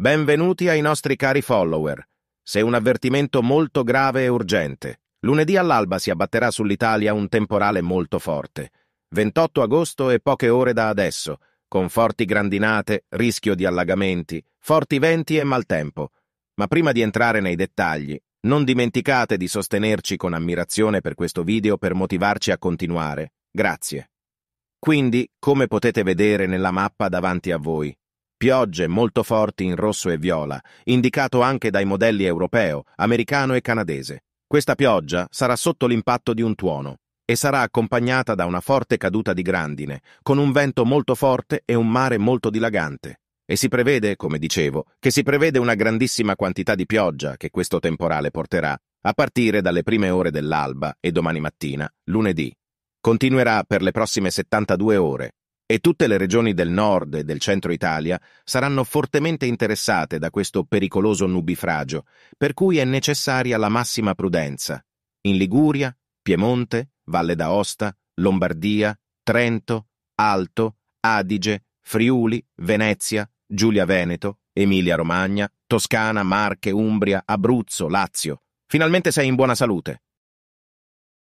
Benvenuti ai nostri cari follower. Se un avvertimento molto grave e urgente. Lunedì all'alba si abbatterà sull'Italia un temporale molto forte. 28 agosto e poche ore da adesso, con forti grandinate, rischio di allagamenti, forti venti e maltempo. Ma prima di entrare nei dettagli, non dimenticate di sostenerci con ammirazione per questo video per motivarci a continuare. Grazie. Quindi, come potete vedere nella mappa davanti a voi, Piogge molto forti in rosso e viola, indicato anche dai modelli europeo, americano e canadese. Questa pioggia sarà sotto l'impatto di un tuono e sarà accompagnata da una forte caduta di grandine, con un vento molto forte e un mare molto dilagante. E si prevede, come dicevo, che si prevede una grandissima quantità di pioggia che questo temporale porterà, a partire dalle prime ore dell'alba e domani mattina, lunedì. Continuerà per le prossime 72 ore, e tutte le regioni del nord e del centro Italia saranno fortemente interessate da questo pericoloso nubifragio, per cui è necessaria la massima prudenza. In Liguria, Piemonte, Valle d'Aosta, Lombardia, Trento, Alto, Adige, Friuli, Venezia, Giulia Veneto, Emilia Romagna, Toscana, Marche, Umbria, Abruzzo, Lazio. Finalmente sei in buona salute.